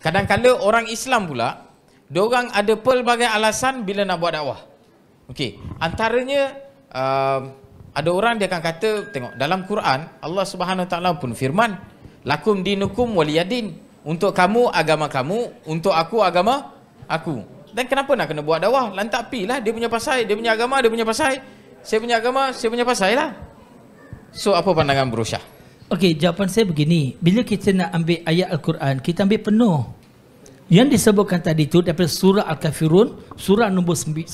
Kadang-kadang orang Islam pula, diorang ada pelbagai alasan bila nak buat dakwah. Okey, antaranya uh, ada orang dia akan kata tengok dalam Quran Allah Subhanahu Wa Taala pun firman lakum dinukum waliyadin untuk kamu agama kamu untuk aku agama aku. Dan kenapa nak kena buat dakwah? Lantak pilah dia punya pasai, dia punya agama, dia punya pasai. Saya punya agama, saya punya pasal lah. So apa pandangan Berusaha? Okey, jawapan saya begini. Bila kita nak ambil ayat Al-Quran, kita ambil penuh. Yang disebutkan tadi itu daripada surah Al-Kafirun, surah nombor 109,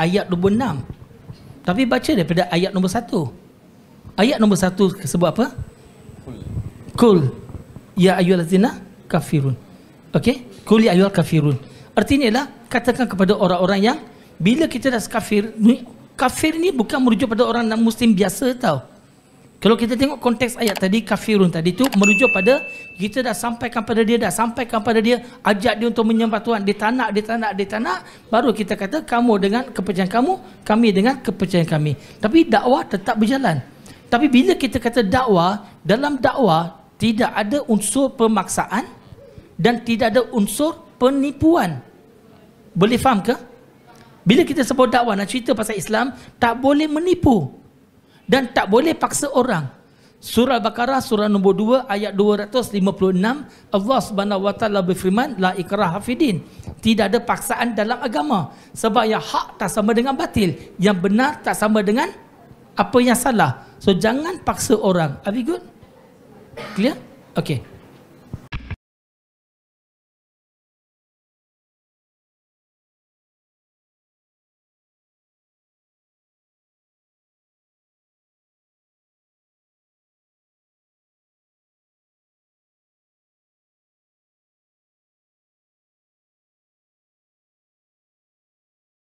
ayat nombor 6 Tapi baca daripada ayat nombor 1. Ayat nombor 1 sebut apa? Kul. Ya ayyuhallazina kafirun. Okey? Kul ya ayyuhal kafirun. Artinya ialah katakan kepada orang-orang yang bila kita dah kafir, kafir ni bukan merujuk pada orang muslim biasa tau. Kalau kita tengok konteks ayat tadi kafirun tadi tu merujuk pada kita dah sampaikan pada dia dah sampaikan pada dia ajak dia untuk menyembah Tuhan dia tak nak dia tak nak dia tak nak baru kita kata kamu dengan kepercayaan kamu kami dengan kepercayaan kami tapi dakwah tetap berjalan tapi bila kita kata dakwah dalam dakwah tidak ada unsur pemaksaan dan tidak ada unsur penipuan boleh faham ke bila kita sebut dakwah nak cerita pasal Islam tak boleh menipu dan tak boleh paksa orang. Surah Al-Baqarah surah nombor 2 ayat 256 Allah Subhanahu wa taala berfirman la ikrah hafidin tidak ada paksaan dalam agama sebab yang hak tak sama dengan batil yang benar tak sama dengan apa yang salah so jangan paksa orang are we good clear okay